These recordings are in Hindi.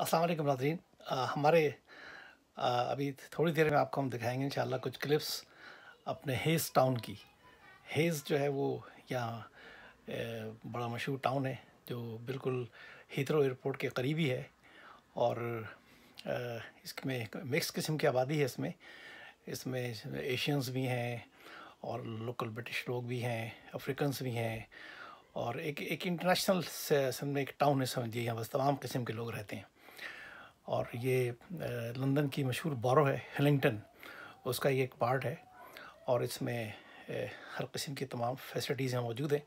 अस्सलाम नाजरीन हमारे आ, अभी थोड़ी देर में आपको हम दिखाएंगे इंशाल्लाह कुछ क्लिप्स अपने हेज़ टाउन की हेज़ जो है वो यहाँ बड़ा मशहूर टाउन है जो बिल्कुल हीथरो एयरपोर्ट के करीबी है और इसमें मिक्स किस्म की आबादी है इसमें इसमें एशियंस भी हैं और लोकल ब्रिटिश लोग भी हैं अफ्रीकन्स भी हैं और एक एक इंटरनेशनल से एक टाउन है समझिए यहाँ बस तमाम किस्म के लोग रहते हैं और ये लंदन की मशहूर बारो है हेलिंगटन उसका ये एक पार्ट है और इसमें हर किस्म की तमाम फैसिलिटीज़ हैं मौजूद हैं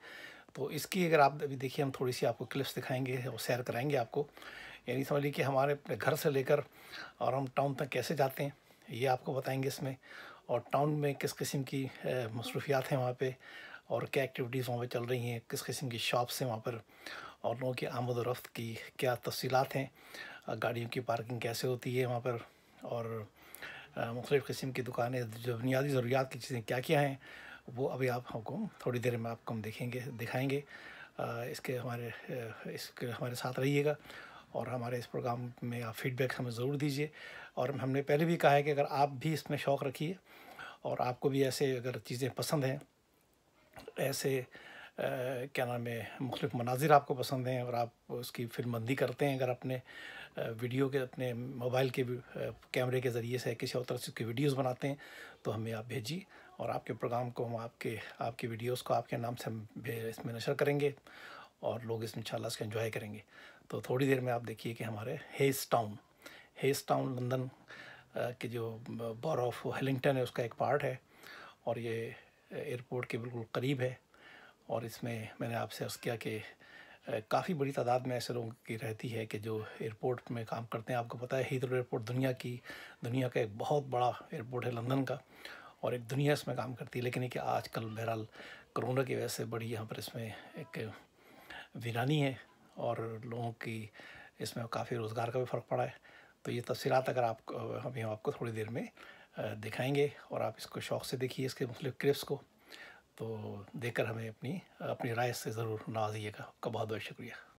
तो इसकी अगर आप अभी देखिए हम थोड़ी सी आपको क्लिप्स दिखाएंगे और सैर कराएंगे आपको यानी समझ लीजिए हमारे अपने घर से लेकर और हम टाउन तक कैसे जाते हैं ये आपको बताएंगे इसमें और टाउन में किस किस्म की मसरूफियात हैं वहाँ पर और क्या एक्टिविटीज़ वहाँ पर चल रही हैं किस किस्म की शॉप्स हैं वहाँ पर और लोगों की आमद रफ्त की क्या तफसीत हैं गाड़ियों की पार्किंग कैसे होती है वहाँ पर और मुख्तफ़ किस्म की दुकानें जो बुनियादी ज़रूरियात की चीज़ें क्या क्या हैं वो अभी आप हमको थोड़ी देर में आपको हम देखेंगे दिखाएँगे इसके हमारे इसके हमारे साथ रहिएगा और हमारे इस प्रोग्राम में आप फीडबैक हमें ज़रूर दीजिए और हमने पहले भी कहा है कि अगर आप भी इसमें शौक़ रखिए और आपको भी ऐसे अगर चीज़ें पसंद हैं ऐसे क्या नाम है मुख्तफ मनाजिर आपको पसंद हैं और आप उसकी फिल्मबंदी करते हैं अगर अपने वीडियो के अपने मोबाइल के कैमरे के ज़रिए से किसी और तरह से उसकी वीडियोज़ बनाते हैं तो हमें आप भेजिए और आपके प्रोग्राम को हम आपके आपकी वीडियोज़ को आपके नाम से हम इसमें नशर करेंगे और लोग इसमें इंशाल्लाह इसको इन्जॉय करेंगे तो थोड़ी देर में आप देखिए कि हमारे Hayes town Hayes town London के जो बॉर ऑफ हेलिंगटन है उसका एक पार्ट है और ये एयरपोर्ट के बिल्कुल करीब है और इसमें मैंने आपसे अर्ज़ किया कि काफ़ी बड़ी तादाद में ऐसे लोगों की रहती है कि जो एयरपोर्ट में काम करते हैं आपको पता है हीथ्रो एयरपोर्ट दुनिया की दुनिया का एक बहुत बड़ा एयरपोर्ट है लंदन का और एक दुनिया इसमें काम करती है लेकिन ये कि आजकल बहरहाल कोरोना की वजह से बड़ी यहाँ पर इसमें एक वीरानी है और लोगों की इसमें काफ़ी रोज़गार का भी फ़र्क पड़ा है तो ये तफसीत अगर आप अभी हम आपको थोड़ी देर में दिखाएंगे और आप इसको शौक़ से देखिए इसके मुख्तु क्रिप्स को तो देखकर हमें अपनी अपनी राय से ज़रूर नवाजिएगा आपका बहुत बहुत शुक्रिया